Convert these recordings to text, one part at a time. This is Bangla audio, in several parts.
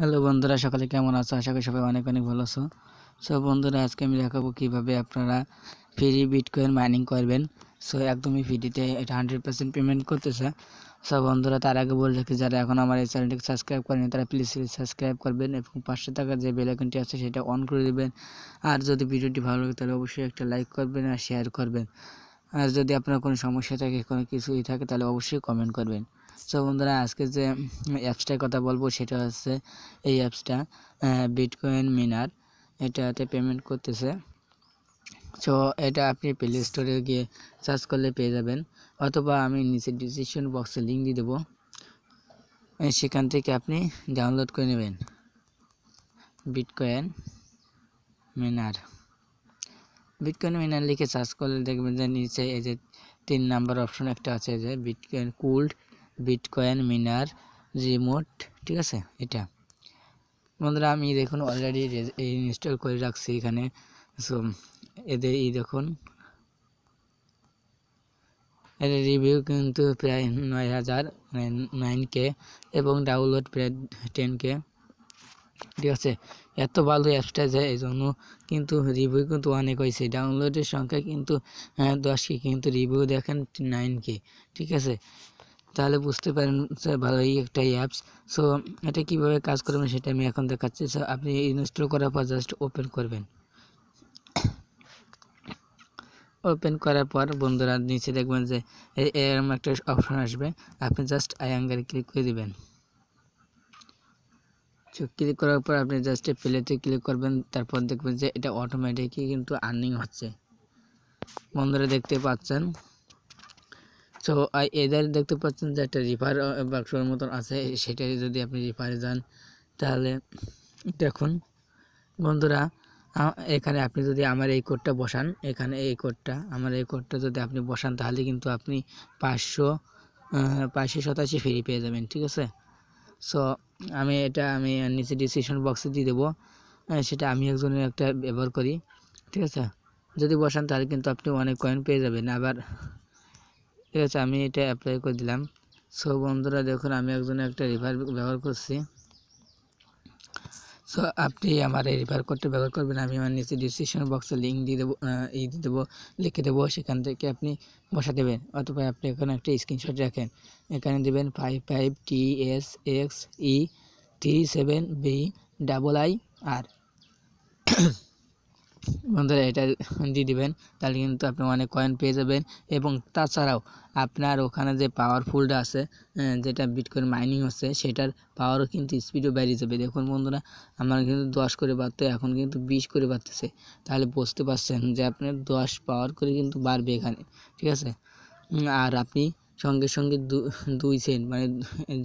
হ্যালো বন্ধুরা সকালে কেমন আছো আশা করি সবাই অনেক অনেক ভালো আছো সো বন্ধুরা আজকে আমি দেখাবো কীভাবে আপনারা ফ্রি বিটকয়েন মাইনিং করবেন সো একদমই ফ্রিতে এটা হান্ড্রেড পার্সেন্ট পেমেন্ট করতেছে সো বন্ধুরা তার আগে বলে রাখি যারা এখন আমার এই চ্যানেলটিকে সাবস্ক্রাইব করেনি তারা প্লিজ সাবস্ক্রাইব করবেন এবং পাঁচশো টাকার যে বেলাইকনটি আছে সেটা অন করে দেবেন আর যদি ভিডিওটি ভালো লাগে তাহলে অবশ্যই একটা লাইক করবেন আর শেয়ার করবেন আর যদি আপনার কোনো সমস্যা থাকে কোনো কিছুই থাকে তাহলে অবশ্যই কমেন্ট করবেন সো বন্ধুরা আজকে যে অ্যাপসটার কথা বলবো সেটা হচ্ছে এই অ্যাপসটা বিটকয়েন মিনার এটাতে পেমেন্ট করতেছে সো এটা আপনি প্লে স্টোরে গিয়ে সার্চ করলে পেয়ে যাবেন অথবা আমি নিচে ডিসিশন বক্সে লিঙ্ক দিয়ে দেবো সেখান থেকে আপনি ডাউনলোড করে নেবেন বিটকয়েন মিনার বিটকয়েন মিনার লিখে সার্চ করলে দেখবেন যে নিচে এই যে তিন নাম্বার অপশন একটা আছে যে বিটকয়েন কুল্ড বিটকয়েন মিনার রিমোট ঠিক আছে এটা বন্ধুরা আমি দেখুন অলরেডি ইনস্টল করে রাখছি এখানে সো এদের এই দেখুন এর রিভিউ কিন্তু প্রায় নয় হাজার নাইন কে মানে এবং ডাউনলোড প্রায় টেন কে ঠিক আছে এত ভালো অ্যাপসটা যায় এই জন্য কিন্তু রিভিউ কিন্তু অনেক হয়েছে ডাউনলোডের সংখ্যা কিন্তু হ্যাঁ, দশ কে কিন্তু রিভিউ দেখেন নাইন কে ঠিক আছে তাহলে বুঝতে পারেন ভালোই একটা অ্যাপস সো এটা কিভাবে কাজ করবেন সেটা আমি এখন দেখাচ্ছি সো আপনি ইনস্টল করার পর জাস্ট ওপেন করবেন ওপেন করার পর বন্ধুরা নিচে দেখবেন যে এরকম একটা অপশন আসবে আপনি জাস্ট আয়াঙ্গারে ক্লিক করে দেবেন তো ক্লিক করার পর আপনি জাস্ট প্লেতে ক্লিক করবেন তারপর দেখবেন যে এটা অটোমেটিকই কিন্তু আর্নিং হচ্ছে বন্ধুরা দেখতে পাচ্ছেন সো এদের দেখতে পাচ্ছেন যে একটা রিফার বাক্সর মতন আছে সেটাই যদি আপনি রিফারে যান তাহলে দেখুন বন্ধুরা এখানে আপনি যদি আমার এই কোডটা বসান এখানে এই কোডটা আমার এই কোডটা যদি আপনি বসান তাহলে কিন্তু আপনি পাঁচশো পাঁচশো শতাশি ফ্রি পেয়ে যাবেন ঠিক আছে সো আমি এটা আমি নিচে ডিসক্রিপশন বক্সে দিয়ে দেবো সেটা আমি একজনের একটা ব্যবহার করি ঠিক আছে যদি বসান তাহলে কিন্তু আপনি অনেক কয়েন পেয়ে যাবেন আবার ঠিক আছে আমি এটা অ্যাপ্লাই করে দিলাম সো বন্ধুরা দেখুন আমি একজন একটা রিভার ব্যবহার করছি সো আপনি আমার এই রিভার কোডটা ব্যবহার করবেন আমি আমার নিচে ডিসক্রিপশন বক্সে লিঙ্ক দিয়ে দেবো ই দিয়ে দেবো লিখে দেবো সেখান থেকে আপনি বসা দেবেন অথবা আপনি এখানে একটা স্ক্রিনশট রাখেন এখানে দেবেন five five T S X E three seven B double I R বন্ধুরা এটা দিয়ে দিবেন তাহলে কিন্তু আপনি অনেক কয়েন পেয়ে যাবেন এবং তাছাড়াও আপনার ওখানে যে পাওয়ারফুলটা আছে যেটা বিটকয়েন মাইনিং হচ্ছে সেটার পাওয়ারও কিন্তু স্পিডও বেরিয়ে যাবে দেখুন বন্ধুরা আমার কিন্তু দশ করে বাড়তে এখন কিন্তু বিশ করে বাড়তেছে তাহলে বুঝতে পারছেন যে আপনার দশ পাওয়ার করে কিন্তু বাড়বে এখানে ঠিক আছে আর আপনি সঙ্গে সঙ্গে দুই সেন্ট মানে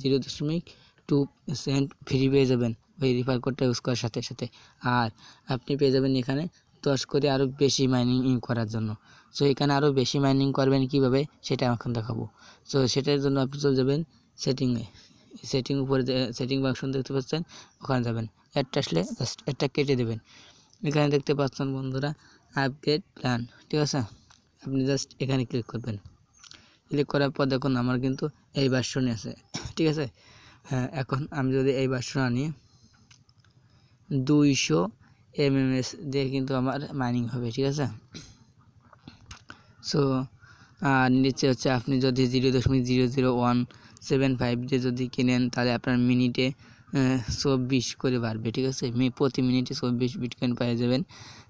জিরো দশমিক টু সেন্ট ফ্রি পেয়ে যাবেন ওই রিফার কোডটা ইউজ করার সাথে সাথে আর আপনি পেয়ে যাবেন এখানে দশ করে আরও বেশি মাইনিং করার জন্য সো এখানে আরও বেশি মাইনিং করবেন কিভাবে সেটা এখন দেখাবো সো সেটার জন্য আপনি চলে যাবেন সেটিংয়ে সেটিং উপরে সেটিং বাক্সন দেখতে পাচ্ছেন ওখানে যাবেন অ্যাডটা আসলে জাস্ট অ্যাডটা কেটে দেবেন এখানে দেখতে পাচ্ছেন বন্ধুরা আপগ্রেড প্ল্যান ঠিক আছে আপনি জাস্ট এখানে ক্লিক করবেন ক্লিক করার পর দেখুন আমার কিন্তু এই বাসনে আছে ঠিক আছে হ্যাঁ এখন আমি যদি এই বাসন আনি দুইশো এমএমএস দিয়ে কিন্তু আমার মাইনিং হবে ঠিক আছে সো আর নিচে হচ্ছে আপনি যদি জিরো দশমিক zero zero one seven five দিয়ে যদি কেনেন তাহলে আপনার মিনিটে চব্বিশ করে বাড়বে ঠিক আছে প্রতি মিনিটে চব্বিশ বিটকয়েন পেয়ে যাবেন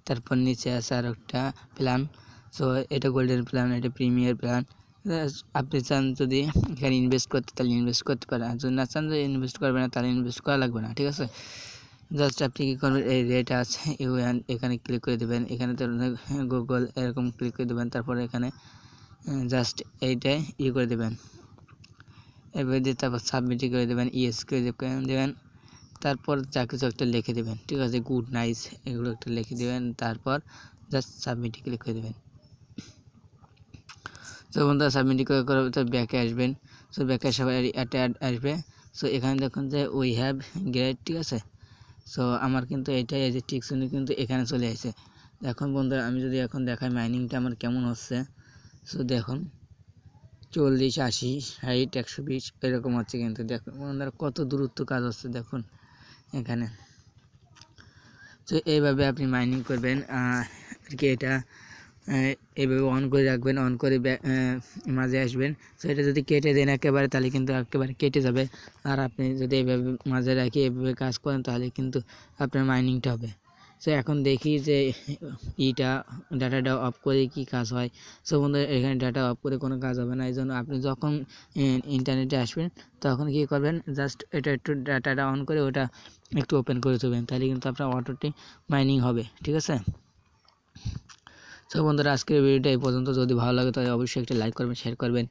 তারপর নিচে আছে আর একটা প্ল্যান সো এটা গোল্ডেন প্ল্যান এটা প্রিমিয়ার প্ল্যান আপনি চান যদি এখানে ইনভেস্ট করতে তাহলে ইনভেস্ট করতে পারেন আর যদি না চান যদি ইনভেস্ট করবে না তাহলে ইনভেস্ট করা লাগবে না ঠিক আছে just apply icon এই রেট আছে ইউ এন এখানে ক্লিক করে দিবেন এখানে গুগল এরকম ক্লিক করে দিবেন তারপর এখানে জাস্ট এইটা ই করে দিবেন এবারে দিতে তারপর সাবমিটই করে দিবেন ই এস কি দেন তারপর চাকরি সফট লিখে দিবেন ঠিক আছে গুড নাইস এগুলা একটা লিখে দিবেন তারপর জাস্ট সাবমিট ক্লিক করে দিবেন তো বন্ধুরা সাবমিট করে তারপর ব্যাকে আসবেন তো ব্যাক এসে আবার অ্যাটাচ আসবে তো এখানে দেখুন যে উই हैव গ্রেট ঠিক আছে সো আমার কিন্তু এটাই আছে ঠিক শুনে কিন্তু এখানে চলে আসে এখন বন্ধুরা আমি যদি এখন দেখাই মাইনিংটা আমার কেমন হচ্ছে সো দেখুন চল্লিশ আশি ষাট একশো বিশ এরকম হচ্ছে কিন্তু দেখুন বন্ধুরা কত দূরত্ব কাজ হচ্ছে দেখুন এখানে তো এইভাবে আপনি মাইনিং করবেন আর কি এটা এভাবে অন করে রাখবেন অন করে মাঝে আসবেন তো এটা যদি কেটে দেন একেবারে তাহলে কিন্তু একেবারে কেটে যাবে আর আপনি যদি এভাবে মাঝে রাখি এভাবে কাজ করেন তাহলে কিন্তু আপনার মাইনিংটা হবে সো এখন দেখি যে ইটা ডাটাটা অফ করে কি কাজ হয় সো বন্ধুরা এখানে ডাটা অফ করে কোনো কাজ হবে না এই জন্য আপনি যখন ইন্টারনেটে আসবেন তখন কি করবেন জাস্ট এটা একটু ডাটাটা অন করে ওটা একটু ওপেন করে দেবেন তাহলে কিন্তু আপনার অটোটি মাইনিং হবে ঠিক আছে তো বন্ধুরা আজকের ভিডিওটা এই পর্যন্ত যদি ভালো লাগে তাহলে অবশ্যই একটি লাইক করবেন শেয়ার করবেন